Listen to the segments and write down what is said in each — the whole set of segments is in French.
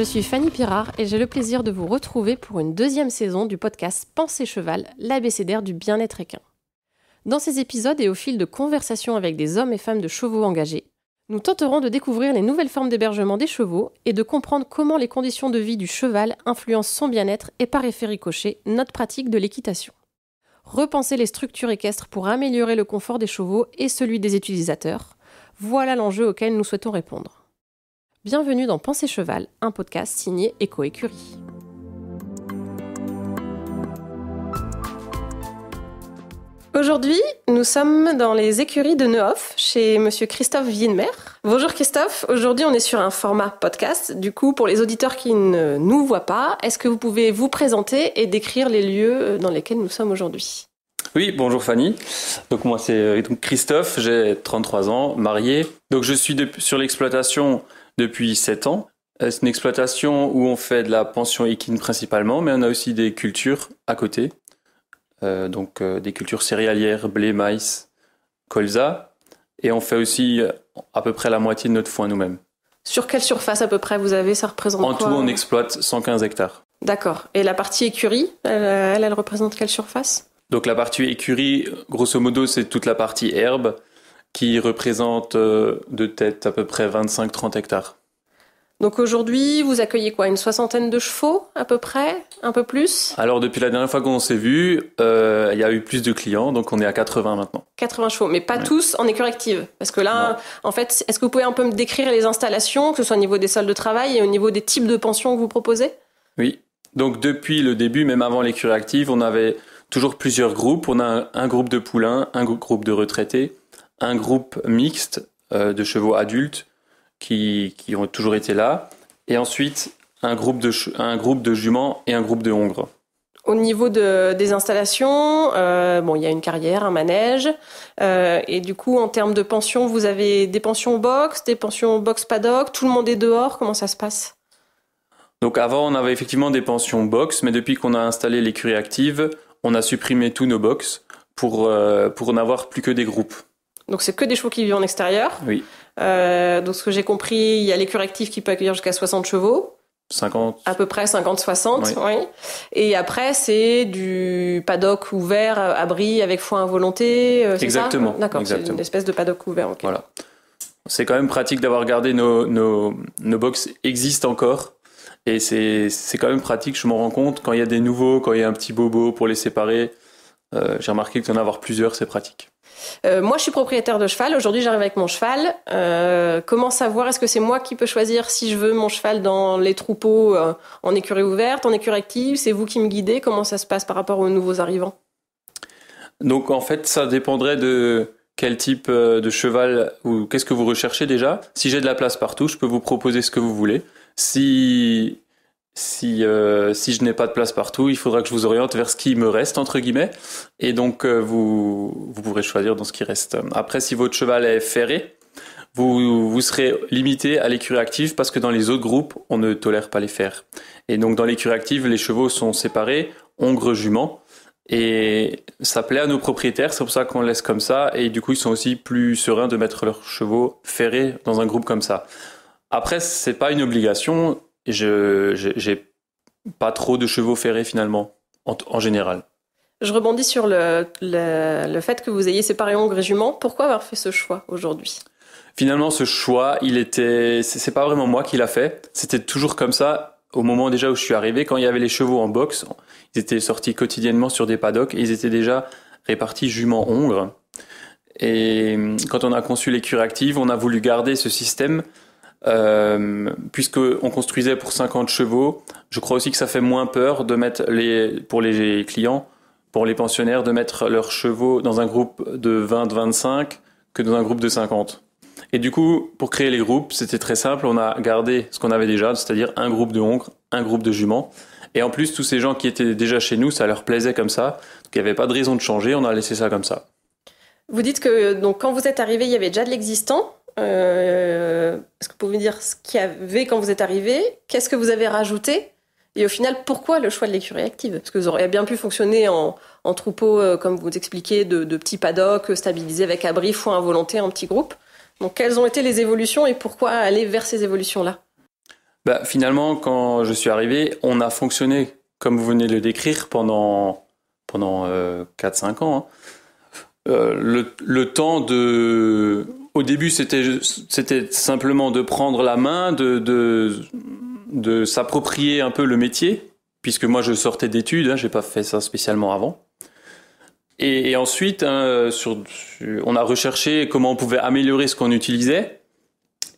je suis Fanny Pirard et j'ai le plaisir de vous retrouver pour une deuxième saison du podcast Pensée Cheval, l'abécédaire du bien-être équin. Dans ces épisodes et au fil de conversations avec des hommes et femmes de chevaux engagés, nous tenterons de découvrir les nouvelles formes d'hébergement des chevaux et de comprendre comment les conditions de vie du cheval influencent son bien-être et par effet ricochet notre pratique de l'équitation. Repenser les structures équestres pour améliorer le confort des chevaux et celui des utilisateurs, voilà l'enjeu auquel nous souhaitons répondre. Bienvenue dans Pensée Cheval, un podcast signé Eco écurie Aujourd'hui, nous sommes dans les écuries de Neuf chez monsieur Christophe Wienmer. Bonjour Christophe, aujourd'hui on est sur un format podcast. Du coup, pour les auditeurs qui ne nous voient pas, est-ce que vous pouvez vous présenter et décrire les lieux dans lesquels nous sommes aujourd'hui oui, bonjour Fanny. Donc moi c'est euh, Christophe, j'ai 33 ans, marié. Donc je suis sur l'exploitation depuis 7 ans. Euh, c'est une exploitation où on fait de la pension équine principalement, mais on a aussi des cultures à côté. Euh, donc euh, des cultures céréalières, blé, maïs, colza. Et on fait aussi à peu près la moitié de notre foin nous-mêmes. Sur quelle surface à peu près vous avez Ça représente En tout, on exploite 115 hectares. D'accord. Et la partie écurie, elle, elle représente quelle surface Donc la partie écurie, grosso modo, c'est toute la partie herbe qui représente euh, de tête à peu près 25-30 hectares. Donc aujourd'hui, vous accueillez quoi Une soixantaine de chevaux à peu près Un peu plus Alors depuis la dernière fois qu'on s'est vu, euh, il y a eu plus de clients, donc on est à 80 maintenant. 80 chevaux, mais pas tous en écurie active. Parce que là, en fait, est-ce que vous pouvez un peu me décrire les installations, que ce soit au niveau des salles de travail et au niveau des types de pensions que vous proposez Oui, donc depuis le début, même avant l'écure active, on avait toujours plusieurs groupes. On a un groupe de poulains, un groupe de retraités, un groupe mixte euh, de chevaux adultes qui, ont toujours été là, et ensuite un groupe de, un groupe de juments et un groupe de hongres. Au niveau des installations, euh, bon, il y a une carrière, un manège, euh, et du coup, en termes de pension, vous avez des pensions box, des pensions box paddock, tout le monde est dehors, comment ça se passe Donc avant, on avait effectivement des pensions box, mais depuis qu'on a installé l'écurie active, on a supprimé tous nos box pour, pour n'avoir plus que des groupes. Donc c'est que des chevaux qui vivent en extérieur. Oui. Euh, donc ce que j'ai compris, il y a l'écurie qui peut accueillir jusqu'à 60 chevaux. 50. À peu près 50-60, oui. Et après, c'est du paddock ouvert, euh, abri, avec foin à volonté. Euh, Exactement. D'accord, c'est une espèce de paddock ouvert. Voilà. C'est quand même pratique d'avoir gardé nos, nos, box existent encore. Et c'est quand même pratique, je m'en rends compte, quand il y a des nouveaux, quand il y a un petit bobo pour les séparer. J'ai remarqué que d'en avoir plusieurs, c'est pratique. Euh, moi, je suis propriétaire de cheval. Aujourd'hui, j'arrive avec mon cheval. Euh, comment savoir Est-ce que c'est moi qui peux choisir si je veux mon cheval dans les troupeaux euh, en écurie ouverte, en écurie active C'est vous qui me guidez Comment ça se passe par rapport aux nouveaux arrivants Donc, en fait, ça dépendrait de quel type de cheval ou qu'est-ce que vous recherchez déjà. Si j'ai de la place partout, je peux vous proposer ce que vous voulez. Si euh, si, je n'ai pas de place partout, il faudra que je vous oriente vers ce qui me reste, entre guillemets. Et donc, euh, vous, vous pourrez choisir dans ce qui reste. Après, si votre cheval est ferré, vous, serez limité à l'écurie active parce que dans les autres groupes, on ne tolère pas les fers. Et donc, dans l'écurie active, les chevaux sont séparés, ongres juments. Et ça plaît à nos propriétaires, c'est pour ça qu'on laisse comme ça. Et du coup, ils sont aussi plus sereins de mettre leurs chevaux ferrés dans un groupe comme ça. Après, c'est pas une obligation je j'ai pas trop de chevaux ferrés finalement, en, général. Je rebondis sur le, le, fait que vous ayez séparé Hongre et Jument. Pourquoi avoir fait ce choix aujourd'hui Finalement, ce choix, il était, c'est pas vraiment moi qui l'a fait. C'était toujours comme ça. Au moment déjà où je suis arrivé, quand il y avait les chevaux en boxe, ils étaient sortis quotidiennement sur des paddocks et ils étaient déjà répartis jument hongres. Et quand on a conçu l'écurie active, on a voulu garder ce système euh, Puisqu'on construisait pour 50 chevaux, je crois aussi que ça fait moins peur de mettre les, pour les clients, pour les pensionnaires, de mettre leurs chevaux dans un groupe de 20-25 que dans un groupe de 50. Et du coup, pour créer les groupes, c'était très simple. On a gardé ce qu'on avait déjà, c'est-à-dire un groupe de hongres, un groupe de juments. Et en plus, tous ces gens qui étaient déjà chez nous, ça leur plaisait comme ça. Donc, il n'y avait pas de raison de changer. On a laissé ça comme ça. Vous dites que donc quand vous êtes arrivé, il y avait déjà de l'existant. Euh, est-ce que vous pouvez me dire ce qu'il y avait quand vous êtes arrivé Qu'est-ce que vous avez rajouté Et au final, pourquoi le choix de l'écurie active Parce que vous auriez bien pu fonctionner en, troupeau, euh, comme vous expliquez de, de, petits paddocks euh, stabilisés avec abri, foin à volonté, en petit groupe Donc, quelles ont été les évolutions et pourquoi aller vers ces évolutions-là bah, Finalement, quand je suis arrivé, on a fonctionné, comme vous venez de le décrire, pendant, pendant 4-5 ans. Hein. le temps de au début, c'était simplement de prendre la main, de, de, s'approprier un peu le métier, puisque moi je sortais d'études, je hein, j'ai pas fait ça spécialement avant. Et, ensuite, hein, sur, on a recherché comment on pouvait améliorer ce qu'on utilisait,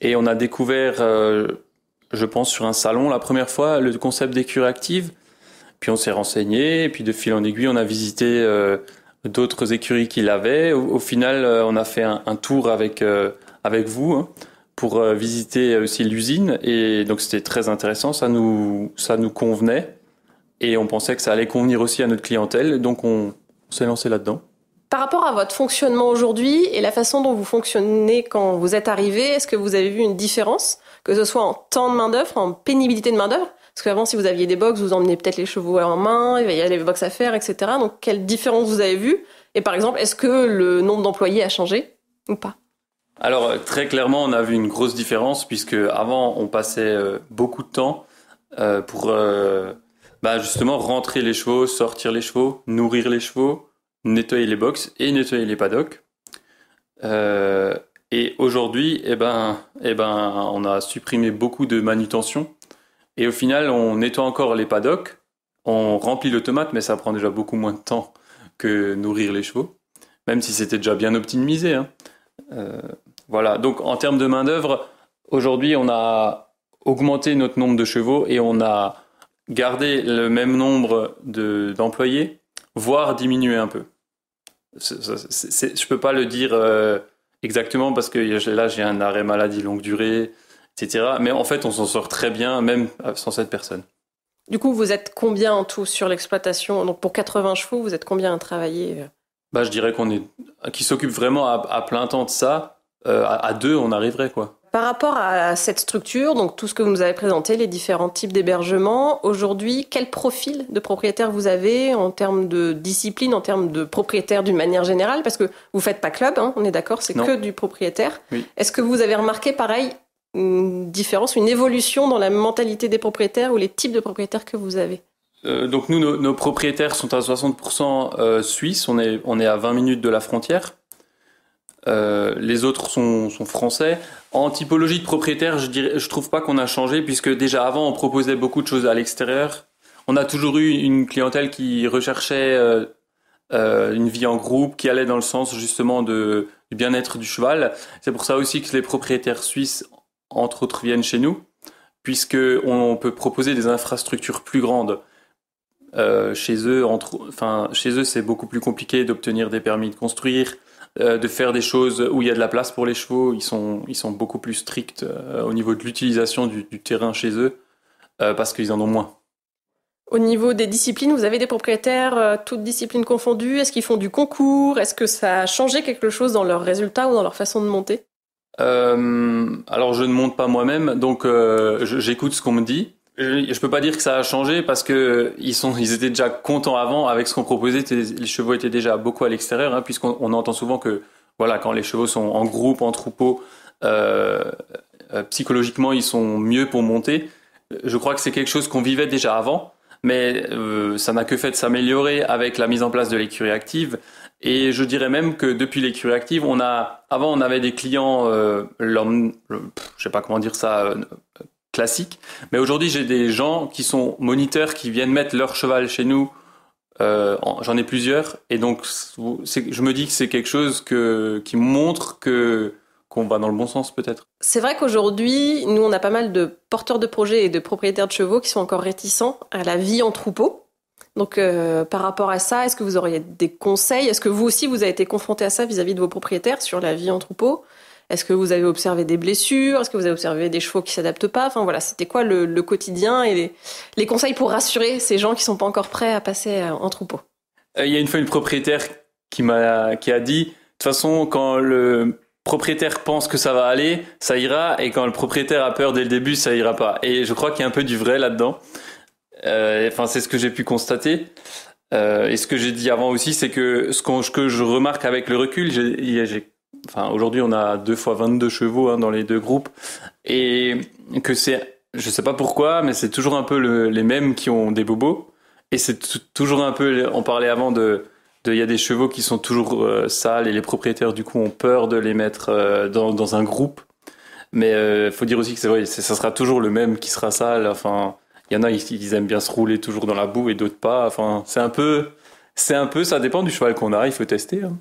et on a découvert, euh, je pense, sur un salon la première fois, le concept des active, Puis on s'est renseigné, et puis de fil en aiguille, on a visité. Euh, d'autres écuries qu'il avait. Au, final, euh, on a fait un, tour avec euh, avec vous hein, pour euh, visiter aussi l'usine et donc c'était très intéressant. Ça nous ça nous convenait et on pensait que ça allait convenir aussi à notre clientèle. Donc on, on s'est lancé là-dedans. Par rapport à votre fonctionnement aujourd'hui et la façon dont vous fonctionnez quand vous êtes arrivé, est-ce que vous avez vu une différence, que ce soit en temps de main-d'œuvre, en pénibilité de main-d'œuvre parce qu'avant, si vous aviez des box, vous emmenez peut-être les chevaux en main, il y avait les box à faire, etc. Donc, quelle différence vous avez vue Et par exemple, est-ce que le nombre d'employés a changé ou pas alors euh, très clairement, on a vu une grosse différence puisque avant, on passait euh, beaucoup de temps euh, pour bah, justement rentrer les chevaux, sortir les chevaux, nourrir les chevaux, nettoyer les box et nettoyer les paddocks. et aujourd'hui, eh ben, eh ben, on a supprimé beaucoup de manutention et au final, on nettoie encore les paddocks, on remplit le tomate, mais ça prend déjà beaucoup moins de temps que nourrir les chevaux, même si c'était déjà bien optimisé. Hein. Euh, voilà, donc en termes de main-d'œuvre, aujourd'hui, on a augmenté notre nombre de chevaux et on a gardé le même nombre d'employés, voire diminué un peu. je ne peux pas le dire euh, exactement parce que là, j'ai un arrêt maladie longue durée. Mais en fait, on s'en sort très bien, même sans cette personne. Du coup, vous êtes combien en tout sur l'exploitation Donc pour 80 chevaux, vous êtes combien à travailler euh? bah, je dirais qu'on est qui s'occupe vraiment à, plein temps de ça. Euh, à, deux, on arriverait quoi. Par rapport à cette structure, donc tout ce que vous nous avez présenté, les différents types d'hébergement, aujourd'hui, quel profil de propriétaire vous avez en termes de discipline, en termes de propriétaire d'une manière générale Parce que vous faites pas club, hein, on est d'accord, c'est que du propriétaire. Est-ce que vous avez remarqué pareil différence, une évolution dans la mentalité des propriétaires ou les types de propriétaires que vous avez euh, donc nous, nos, propriétaires sont à 60% euh, suisses, on est, on est à 20 minutes de la frontière. Euh, les autres sont, sont, français. En typologie de propriétaires, je, dirais, je trouve pas qu'on a changé, puisque déjà avant, on proposait beaucoup de choses à l'extérieur. On a toujours eu une clientèle qui recherchait euh, une vie en groupe, qui allait dans le sens justement de, du bien-être du cheval. C'est pour ça aussi que les propriétaires suisses entre autres, viennent chez nous, puisqu'on peut proposer des infrastructures plus grandes. Euh, chez eux, entre, enfin, chez eux, c'est beaucoup plus compliqué d'obtenir des permis de construire, euh, de faire des choses où il y a de la place pour les chevaux. Ils sont, ils sont beaucoup plus stricts euh, au niveau de l'utilisation du, du, terrain chez eux parce qu'ils en ont moins. Au niveau des disciplines, vous avez des propriétaires, toutes disciplines confondues. Est-ce qu'ils font du concours Est-ce que ça a changé quelque chose dans leurs résultats ou dans leur façon de monter euh, alors je ne monte pas moi-même, donc euh, j'écoute ce qu'on me dit. Je, peux pas dire que ça a changé parce que ils sont, ils étaient déjà contents avant avec ce qu'on proposait. Les chevaux étaient déjà beaucoup à l'extérieur, hein, puisqu'on entend souvent que voilà, quand les chevaux sont en groupe, en troupeau, euh, psychologiquement ils sont mieux pour monter. Je crois que c'est quelque chose qu'on vivait déjà avant mais ça n'a que fait de s'améliorer avec la mise en place de l'écurie active, et je dirais même que depuis l'écurie active, on a, avant on avait des clients, je euh, l'homme, je sais pas comment dire ça, classiques. Euh, classique. Mais aujourd'hui, j'ai des gens qui sont moniteurs, qui viennent mettre leur cheval chez nous. Euh, j'en ai plusieurs, et donc je me dis que c'est quelque chose que, qui montre que qu'on va dans le bon sens peut-être. C'est vrai qu'aujourd'hui, nous, on a pas mal de porteurs de projets et de propriétaires de chevaux qui sont encore réticents à la vie en troupeau. Donc euh, par rapport à ça, est-ce que vous auriez des conseils Est-ce que vous aussi, vous avez été confronté à ça vis-à-vis de vos propriétaires sur la vie en troupeau Est-ce que vous avez observé des blessures Est-ce que vous avez observé des chevaux qui s'adaptent pas Enfin voilà, c'était quoi le, quotidien et les, conseils pour rassurer ces gens qui sont pas encore prêts à passer euh, en troupeau euh, Il y a une fois une propriétaire qui m'a qui a dit de toute façon quand le propriétaire pense que ça va aller, ça ira, et quand le propriétaire a peur dès le début, ça ira pas. Et je crois qu'il y a un peu du vrai là-dedans. Euh, enfin, c'est ce que j'ai pu constater. Euh, et ce que j'ai dit avant aussi, c'est que ce que je remarque avec le recul, enfin aujourd'hui on a deux fois 22 chevaux hein, dans les deux groupes et que c'est je sais pas pourquoi mais c'est toujours un peu les mêmes qui ont des bobos et c'est toujours un peu on parlait avant de il y a des chevaux qui sont toujours euh, sales et les propriétaires du coup ont peur de les mettre dans, un groupe mais il faut dire aussi que c'est vrai ça sera toujours le même qui sera sale enfin il y en a, ils, aiment bien se rouler toujours dans la boue et d'autres pas. Enfin, c'est un peu, c'est un peu, ça dépend du cheval qu'on a, il faut tester. Hein.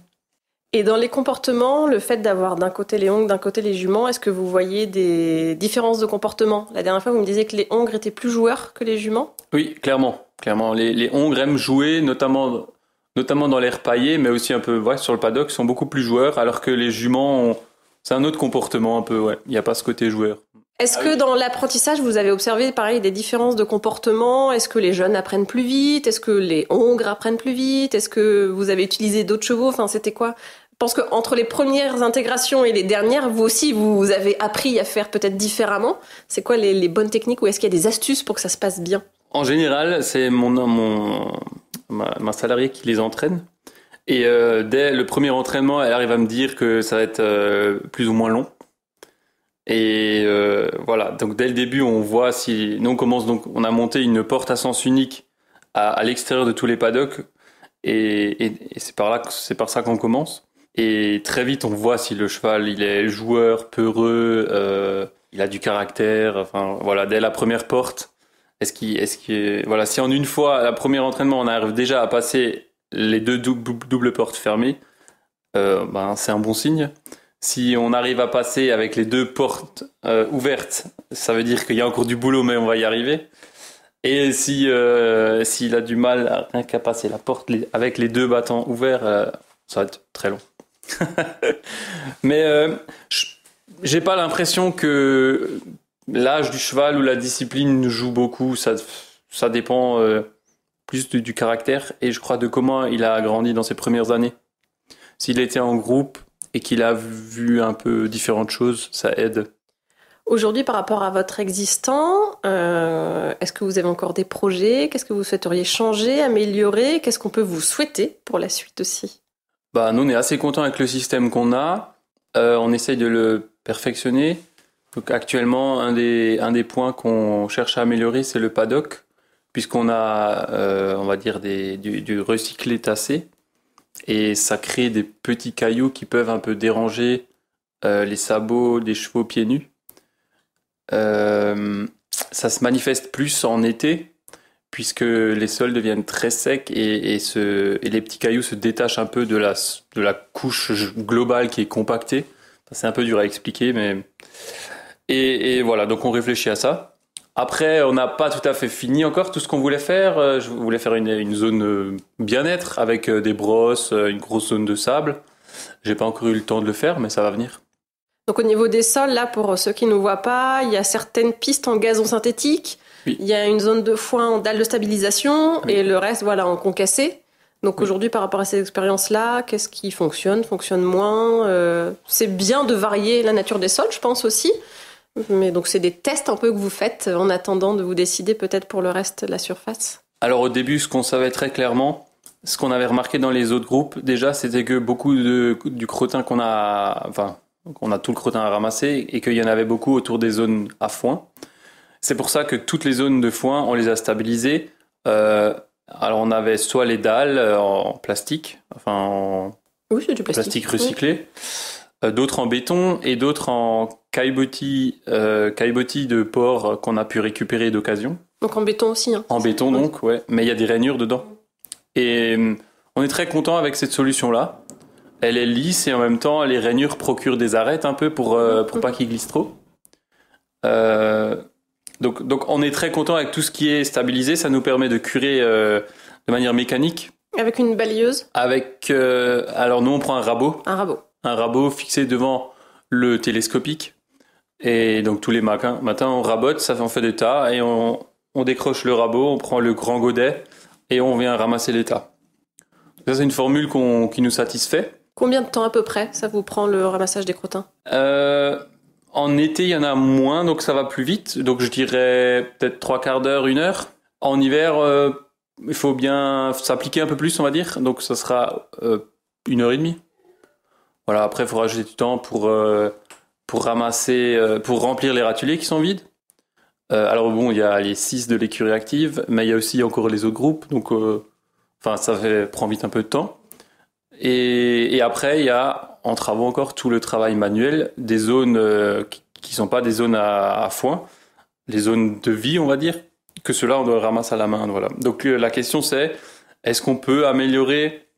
Et dans les comportements, le fait d'avoir d'un côté les hongres, d'un côté les juments, est-ce que vous voyez des différences de comportement La dernière fois, vous me disiez que les hongres étaient plus joueurs que les juments Oui, clairement. clairement. Les, hongres aiment jouer, notamment, notamment dans l'air paillé, mais aussi un peu ouais, sur le paddock, sont beaucoup plus joueurs, alors que les juments, c'est un autre comportement un peu. Il n'y a pas ce côté joueur. Est-ce ah que dans l'apprentissage, vous avez observé, pareil, des différences de comportement Est-ce que les jeunes apprennent plus vite Est-ce que les hongres apprennent plus vite Est-ce que vous avez utilisé d'autres chevaux Enfin, c'était quoi Je pense qu'entre les premières intégrations et les dernières, vous aussi, vous avez appris à faire peut-être différemment. C'est quoi les, bonnes techniques ou est-ce qu'il y a des astuces pour que ça se passe bien En général, c'est mon, mon ma, qui les entraîne. Et euh, dès le premier entraînement, elle arrive à me dire que ça va être euh, plus ou moins long. Et euh, voilà, donc dès le début, on voit si nous on commence donc on a monté une porte à sens unique à, l'extérieur de tous les paddocks et, c'est par là c'est par ça qu'on commence. Et très vite, on voit si le cheval il est joueur, peureux, euh, il a du caractère. Enfin voilà, dès la première porte, est-ce qu'il voilà si en une fois à la première entraînement on arrive déjà à passer les deux doubles portes fermées, euh, ben c'est un bon signe si on arrive à passer avec les deux portes euh, ouvertes, ça veut dire qu'il y a encore du boulot, mais on va y arriver. Et si euh, s'il a du mal à, rien qu'à passer la porte avec les deux bâtons ouverts, euh, ça va être très long. mais j'ai pas l'impression que l'âge du cheval ou la discipline joue beaucoup. Ça, ça dépend plus du caractère et je crois de comment il a grandi dans ses premières années. S'il était en groupe, et qu'il a vu un peu différentes choses, ça aide Aujourd'hui, par rapport à votre existant, euh, est-ce que vous avez encore des projets Qu'est-ce que vous souhaiteriez changer, améliorer Qu'est-ce qu'on peut vous souhaiter pour la suite aussi bah, Nous, on est assez content avec le système qu'on a. Euh, on essaye de le perfectionner. Donc actuellement, un des, un des points qu'on cherche à améliorer, c'est le paddock, puisqu'on a, euh, on va dire, du, du recyclé tassé et ça crée des petits cailloux qui peuvent un peu déranger euh, les sabots des chevaux pieds nus. Euh, ça se manifeste plus en été puisque les sols deviennent très secs et, les petits cailloux se détachent un peu de la, de la couche globale qui est compactée. C'est un peu dur à expliquer, mais... et voilà, donc on réfléchit à ça. Après, on n'a pas tout à fait fini encore tout ce qu'on voulait faire. Euh, je voulais faire une, zone euh, bien-être avec euh, des brosses, une grosse zone de sable. J'ai pas encore eu le temps de le faire, mais ça va venir. Donc au niveau des sols, là, pour ceux qui ne nous voient pas, il y a certaines pistes en gazon synthétique. Il y a une zone de foin en dalle de stabilisation et le reste, voilà, en concassé. Donc aujourd'hui, par rapport à ces expériences-là, qu'est-ce qui fonctionne, fonctionne moins C'est bien de varier la nature des sols, je pense aussi. Mais donc c'est des tests un peu que vous faites euh, en attendant de vous décider peut-être pour le reste de la surface Alors au début, ce qu'on savait très clairement, ce qu'on avait remarqué dans les autres groupes, déjà, c'était que beaucoup de, du crottin qu'on a, enfin, qu'on a tout le crottin à ramasser et qu'il y en avait beaucoup autour des zones à foin. C'est pour ça que toutes les zones de foin, on les a stabilisées. Euh, alors on avait soit les dalles euh, en plastique, enfin en du plastique. recyclé, d'autres en béton et d'autres en caillebotis, euh, de porc qu'on a pu récupérer d'occasion. Donc en béton aussi. Hein. En béton donc, ouais. Mais il y a des rainures dedans. Et euh, on est très content avec cette solution-là. Elle est lisse et en même temps, les rainures procurent des arêtes un peu pour, euh, pour pas qu'ils glissent trop. Euh, donc, donc on est très content avec tout ce qui est stabilisé. Ça nous permet de curer de manière mécanique. Avec une balayeuse Avec. alors nous, on prend un rabot. Un rabot. Un rabot fixé devant le télescopique. Et donc tous les matins, matin, on rabote, ça on fait des tas et on, on décroche le rabot, on prend le grand godet et on vient ramasser les tas. Ça c'est une formule qui nous satisfait. Combien de temps à peu près ça vous prend le ramassage des crottins euh, En été, il y en a moins, donc ça va plus vite. Donc je dirais peut-être trois quarts d'heure, une heure. En hiver, euh, il faut bien s'appliquer un peu plus, on va dire. Donc ça sera euh, une heure et demie. Voilà, après, il faudra ajouter du temps pour pour ramasser, euh, pour remplir les ratuliers qui sont vides. Euh, alors bon, il y a les 6 de l'écurie active, mais il y a aussi encore les autres groupes, donc euh, enfin ça prend vite un peu de temps. Et, après, il y a en travaux encore tout le travail manuel des zones qui sont pas des zones à, foin, les zones de vie, on va dire, que cela on doit ramasser à la main. Voilà. Donc la question c'est, est-ce qu'on peut améliorer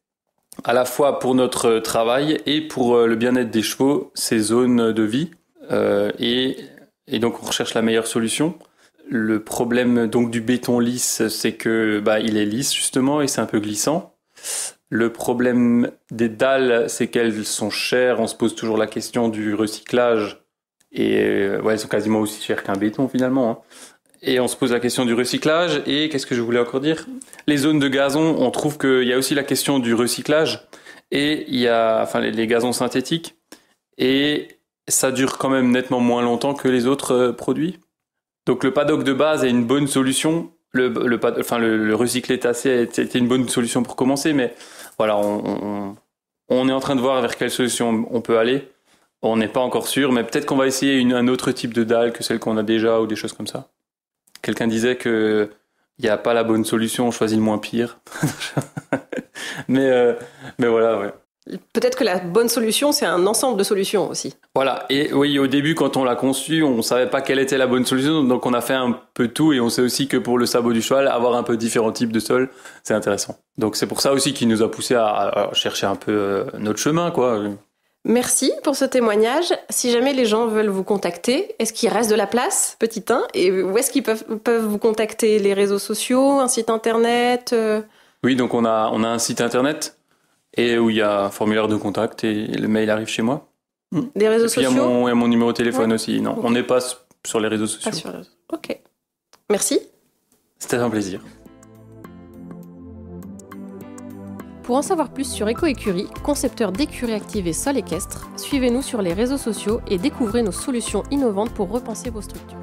à la fois pour notre travail et pour euh, le bien-être des chevaux, ces zones de vie. Euh, et, et, donc on recherche la meilleure solution. Le problème donc du béton lisse, c'est que bah, il est lisse justement et c'est un peu glissant. Le problème des dalles, c'est qu'elles sont chères. On se pose toujours la question du recyclage. Et euh, ouais, elles sont quasiment aussi chères qu'un béton finalement. Hein. Et on se pose la question du recyclage. Et qu'est-ce que je voulais encore dire Les zones de gazon, on trouve qu'il y a aussi la question du recyclage. Et il y a enfin, les, gazons synthétiques. Et ça dure quand même nettement moins longtemps que les autres euh, produits. Donc le paddock de base est une bonne solution. Le, le, enfin, le, recyclé tassé était une bonne solution pour commencer, mais voilà, on, on, est en train de voir vers quelle solution on peut aller. On n'est pas encore sûr, mais peut-être qu'on va essayer une, un autre type de dalle que celle qu'on a déjà ou des choses comme ça. Quelqu'un disait que il n'y a pas la bonne solution, on choisit le moins pire. mais, euh, mais voilà, ouais. Peut-être que la bonne solution, c'est un ensemble de solutions aussi. Voilà. Et oui, au début, quand on l'a conçu, on ne savait pas quelle était la bonne solution. Donc, on a fait un peu tout et on sait aussi que pour le sabot du cheval, avoir un peu différents types de sols, c'est intéressant. Donc, c'est pour ça aussi qu'il nous a poussé à chercher un peu euh, notre chemin, quoi. Merci pour ce témoignage. Si jamais les gens veulent vous contacter, est-ce qu'il reste de la place, petit 1 Et où est-ce qu'ils peuvent, vous contacter Les réseaux sociaux, un site internet euh? Oui, donc on a, un site internet et où il y a un formulaire de contact et le mail arrive chez moi. Des réseaux sociaux Il y a et mon numéro de téléphone aussi. Non, on n'est pas sur les réseaux sociaux. Ok. Merci. C'était un plaisir. Pour en savoir plus sur Ecoécurie, concepteur d'écurie active et sol équestre, suivez-nous sur les réseaux sociaux et découvrez nos solutions innovantes pour repenser vos structures.